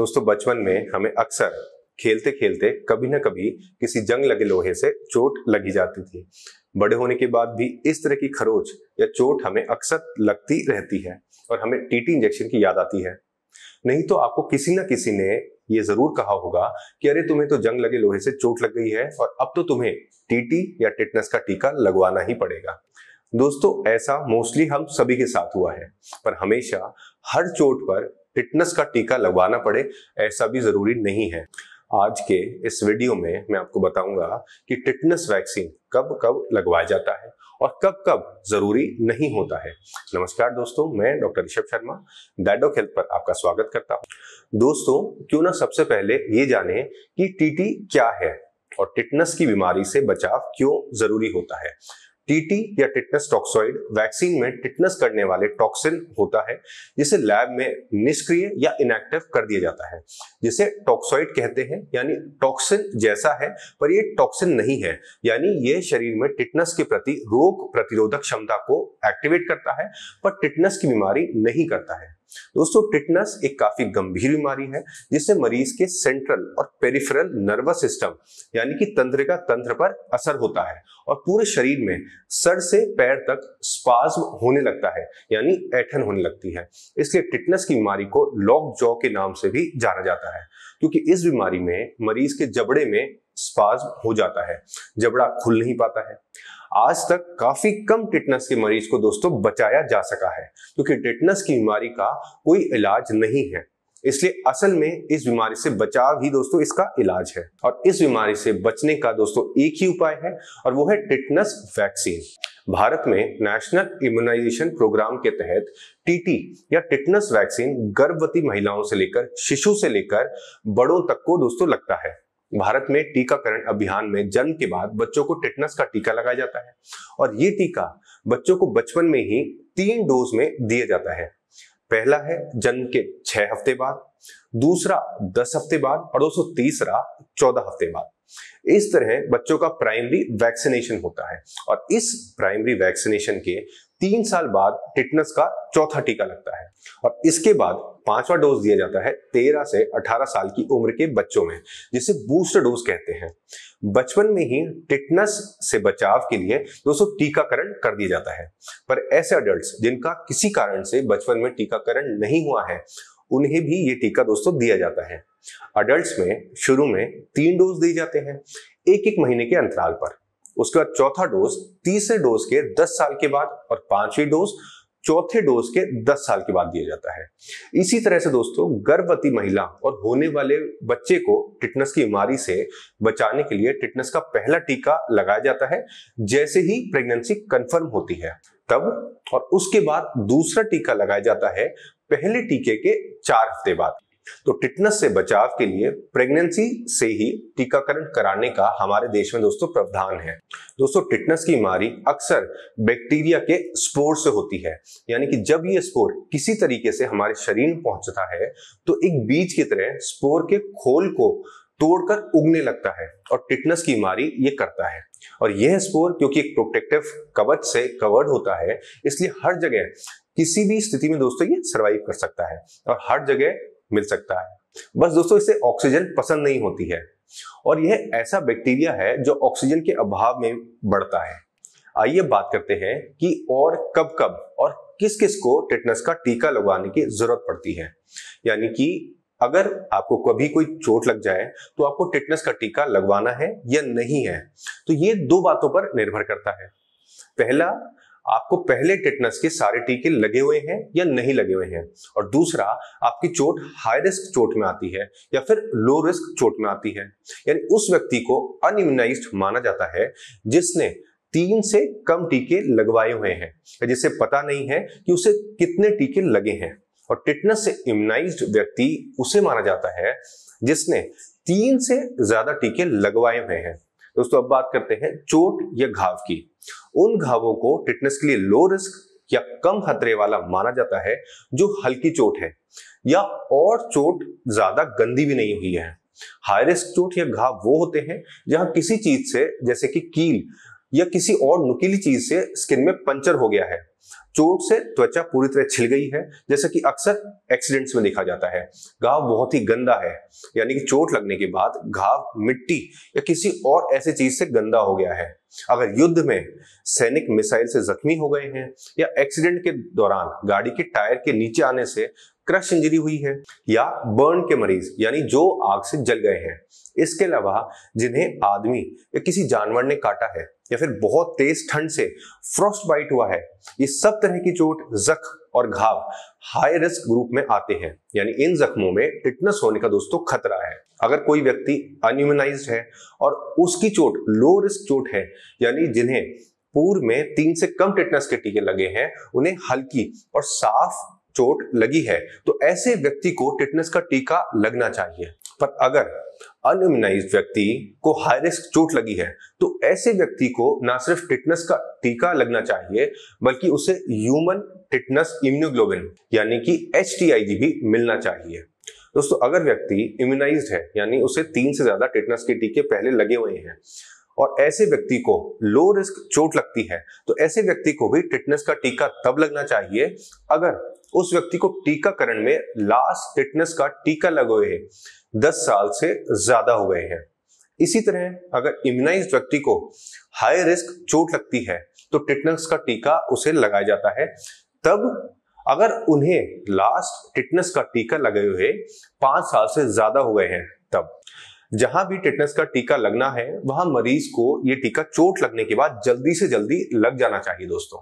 दोस्तों बचपन में हमें अक्सर खेलते खेलते कभी ना कभी किसी जंग लगे लोहे से चोट लगी जाती थी बड़े होने के बाद भी इस तरह की खरोच या चोट हमें अक्सर लगती रहती है और हमें टीटी इंजेक्शन की याद आती है नहीं तो आपको किसी ना किसी ने ये जरूर कहा होगा कि अरे तुम्हें तो जंग लगे लोहे से चोट लग गई है और अब तो तुम्हें टीटी या टिटनेस का टीका लगवाना ही पड़ेगा दोस्तों ऐसा मोस्टली हम सभी के साथ हुआ है पर हमेशा हर चोट पर फिटनेस का टीका लगवाना पड़े ऐसा भी जरूरी नहीं है आज के इस वीडियो में मैं आपको बताऊंगा कि टिटनेस वैक्सीन कब कब लगवाया जाता है और कब कब जरूरी नहीं होता है नमस्कार दोस्तों मैं doctor Rishabh Sharma the doc health पर आपका स्वागत करता हूं दोस्तों क्यों ना सबसे पहले ये जाने कि टीटी क्या है और टिटनेस की बीमारी से बचाव क्यों जरूरी होता है टीटी या टिटनस टॉक्सॉइड वैक्सीन में टिटनस करने वाले टॉक्सिन होता है जिसे लैब में निष्क्रिय या इनएक्टिव कर दिया जाता है जिसे टॉक्सॉइड कहते हैं यानी टॉक्सिन जैसा है पर यह टॉक्सिन नहीं है यानी यह शरीर में टिटनस के प्रति रोग प्रतिरोधक क्षमता को एक्टिवेट करता है पर टिटनस की बीमारी नहीं करता है दोस्तों टिटनस एक काफी गंभीर बीमारी है जिससे मरीज के सेंट्रल और पेरिफेरल नर्वस सिस्टम यानी कि तंत्रिका तंत्र पर असर होता है और पूरे शरीर में सर से पैर तक स्पाज्म होने लगता है यानी ऐठन होने लगती है इसलिए टिटनस की बीमारी को लॉक जॉ के नाम से भी जाना जाता है क्योंकि इस बीमारी में मरीज के जबड़े में स्पाज्म हो जाता है जबड़ा खुल नहीं पाता है आज तक काफी कम टिटनस के मरीज को दोस्तों बचाया जा सका है क्योंकि टिटनस की बीमारी का कोई इलाज नहीं है इसलिए असल में इस बीमारी से बचाव ही दोस्तों इसका इलाज है और इस बीमारी से बचने का दोस्तों एक ही उपाय है और वो है टिटनस वैक्सीन भारत में नेशनल इम्यूनाइजेशन प्रोग्राम के तहत टीटी या टिटनस वैक्सीन गर्भवती महिलाओं से लेकर शिशु से लेकर बड़ों तक को दोस्तों लगता है भारत में टीकाकरण अभियान में जन्म के बाद बच्चों को टिटनस का टीका लगाया जाता है और ये टीका बच्चों को बचपन में ही तीन डोज में दिया जाता है पहला है जन्म के छह हफ्ते बाद दूसरा दस हफ्ते बाद और दोस्तों तीसरा चौदह हफ्ते बाद इस तरह बच्चों का प्राइमरी वैक्सीनेशन होता है और इस प्राइमरी वैक्सीनेशन के तीन साल बाद टिटनस का चौथा टीका लगता है और इसके बाद पांचवा डोज दिया जाता है तेरह से अठारह साल की उम्र के बच्चों में जिसे बूस्टर डोज कहते हैं बचपन में ही टिटनस से बचाव के लिए दोस्तों टीकाकरण कर दिया जाता है पर ऐसे अडल्ट जिनका किसी कारण से बचपन में टीकाकरण नहीं हुआ है उन्हें भी ये टीका दोस्तों दिया जाता है अडल्ट में शुरू में तीन डोज दिए जाते हैं एक एक महीने के अंतराल पर उसके बाद चौथा डोज तीसरे डोज के 10 साल के बाद और पांचवी डोज चौथे डोज के 10 साल के बाद दिया जाता है इसी तरह से दोस्तों गर्भवती महिला और होने वाले बच्चे को टिटनस की बीमारी से बचाने के लिए टिटनस का पहला टीका लगाया जाता है जैसे ही प्रेगनेंसी कंफर्म होती है तब और उसके बाद दूसरा टीका लगाया जाता है पहले टीके के चार हफ्ते बाद तो टिटनस से बचाव के लिए प्रेगनेंसी से ही टीकाकरण कराने का हमारे देश में दोस्तों प्रावधान है दोस्तों टिटनस की बीमारी अक्सर बैक्टीरिया के स्पोर से होती है यानी कि जब ये स्पोर किसी तरीके से हमारे शरीर में पहुंचता है तो एक बीज की तरह स्पोर के खोल को तोड़कर उगने लगता है और टिटनस की बीमारी ये करता है और यह स्पोर क्योंकि एक प्रोटेक्टिव कवच से कवर्ड होता है इसलिए हर जगह किसी भी स्थिति में दोस्तों ये सरवाइव कर सकता है और हर जगह मिल सकता है बस दोस्तों इसे ऑक्सीजन पसंद नहीं होती है और यह ऐसा बैक्टीरिया है जो ऑक्सीजन के अभाव में बढ़ता है आइए बात करते हैं कि और कब कब और किस किस को टिटनस का टीका लगवाने की जरूरत पड़ती है यानी कि अगर आपको कभी कोई चोट लग जाए तो आपको टिटनस का टीका लगवाना है या नहीं है तो ये दो बातों पर निर्भर करता है पहला आपको पहले टिटनस के सारे टीके लगे हुए हैं या नहीं लगे हुए हैं और दूसरा आपकी चोट हाई रिस्क चोट में आती है या फिर लो रिस्क चोट में आती है यानी उस व्यक्ति को अनइम्यूनाइज माना जाता है जिसने तीन से कम टीके लगवाए हुए हैं या जिसे पता नहीं है कि उसे कितने टीके लगे हैं और टिटनस से इम्यूनाइज व्यक्ति उसे माना जाता है जिसने तीन से ज्यादा टीके लगवाए हुए हैं दोस्तों अब बात करते हैं चोट या घाव की उन घावों को टिटनेस के लिए लो रिस्क या कम खतरे वाला माना जाता है जो हल्की चोट है या और चोट ज्यादा गंदी भी नहीं हुई है हाई रिस्क चोट या घाव वो होते हैं जहां किसी चीज से जैसे कि कील या किसी और नुकीली चीज से स्किन में पंचर हो गया है चोट से त्वचा पूरी तरह छिल गई है जैसा कि अक्सर एक्सीडेंट्स में देखा जाता है घाव बहुत ही गंदा है यानी कि चोट लगने के बाद घाव मिट्टी या किसी और ऐसी चीज से गंदा हो गया है अगर युद्ध में सैनिक मिसाइल से जख्मी हो गए हैं या एक्सीडेंट के दौरान गाड़ी के टायर के नीचे आने से क्रश इंजरी हुई है या बर्न के मरीज यानी जो आग से जल गए हैं इसके अलावा जिन्हें आदमी या किसी जानवर ने काटा है या फिर बहुत तेज ठंड से फ्रॉस्ट बाइट हुआ है ये सब तरह की चोट जख्म और घाव हाई रिस्क ग्रुप में आते हैं यानी इन जख्मों में टिटनेस होने का दोस्तों खतरा है अगर कोई व्यक्ति अनह्यूमनाइज है और उसकी चोट लो रिस्क चोट है यानी जिन्हें पूर्व में तीन से कम टिटनेस के टीके लगे हैं उन्हें हल्की और साफ चोट लगी है तो ऐसे व्यक्ति को टिटनेस का टीका लगना चाहिए पर अगर अनइम्यूनाइज व्यक्ति को हाई रिस्क चोट लगी है तो ऐसे व्यक्ति को ना सिर्फ टिटनेस का टीका लगना चाहिए बल्कि उसे ह्यूमन टिटनेस इम्यूग्लोबिन यानी कि एच भी मिलना चाहिए दोस्तों अगर व्यक्ति इम्यूनाइज है यानी उसे तीन से ज्यादा टिटनेस के टीके पहले लगे हुए हैं और ऐसे व्यक्ति को लो रिस्क चोट लगती है तो ऐसे व्यक्ति को भी टिटनेस का टीका तब लगना चाहिए अगर उस व्यक्ति को टीकाकरण में लास्ट फिटनेस का टीका लगे दस साल से ज्यादा हो गए हैं इसी तरह अगर इम्यूनाइज व्यक्ति को हाई रिस्क चोट लगती है तो टिटनस का टीका उसे लगाया जाता है तब अगर उन्हें लास्ट टिटनस का टीका लगे हुए पांच साल से ज्यादा हो गए हैं तब जहां भी टिटनेस का टीका लगना है वहां मरीज को ये टीका चोट लगने के बाद जल्दी से जल्दी लग जाना चाहिए दोस्तों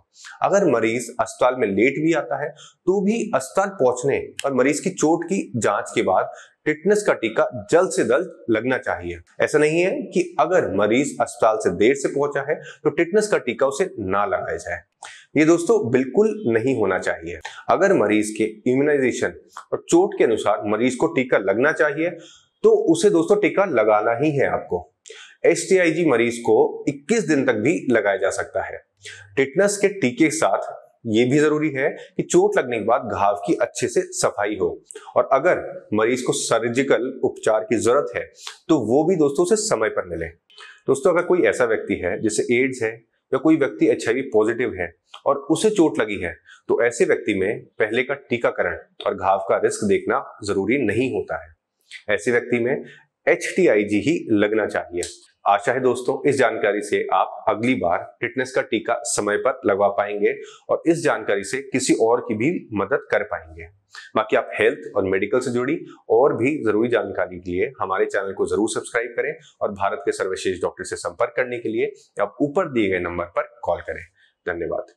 अगर मरीज अस्पताल में लेट भी आता है तो भी अस्पताल पहुंचने और मरीज की चोट की जांच के बाद टिटनेस का टीका जल्द से जल्द लगना चाहिए ऐसा नहीं है कि अगर मरीज अस्पताल से देर से पहुंचा है तो टिटनेस का टीका उसे ना लगाया जाए ये दोस्तों बिल्कुल नहीं होना चाहिए अगर मरीज के इम्यूनाइजेशन और चोट के अनुसार मरीज को टीका लगना चाहिए तो उसे दोस्तों टीका लगाना ही है आपको एस मरीज को 21 दिन तक भी लगाया जा सकता है टिटनस के टीके के साथ ये भी जरूरी है कि चोट लगने के बाद घाव की अच्छे से सफाई हो और अगर मरीज को सर्जिकल उपचार की जरूरत है तो वो भी दोस्तों उसे समय पर मिले दोस्तों अगर कोई ऐसा व्यक्ति है जिसे एड्स है या कोई व्यक्ति एच पॉजिटिव है और उसे चोट लगी है तो ऐसे व्यक्ति में पहले का टीकाकरण और घाव का रिस्क देखना जरूरी नहीं होता है ऐसे व्यक्ति में एच ही लगना चाहिए आशा है दोस्तों इस जानकारी से आप अगली बार फिटनेस का टीका समय पर लगवा पाएंगे और इस जानकारी से किसी और की भी मदद कर पाएंगे बाकी आप हेल्थ और मेडिकल से जुड़ी और भी जरूरी जानकारी के लिए हमारे चैनल को जरूर सब्सक्राइब करें और भारत के सर्वश्रेष्ठ डॉक्टर से संपर्क करने के लिए आप ऊपर दिए गए नंबर पर कॉल करें धन्यवाद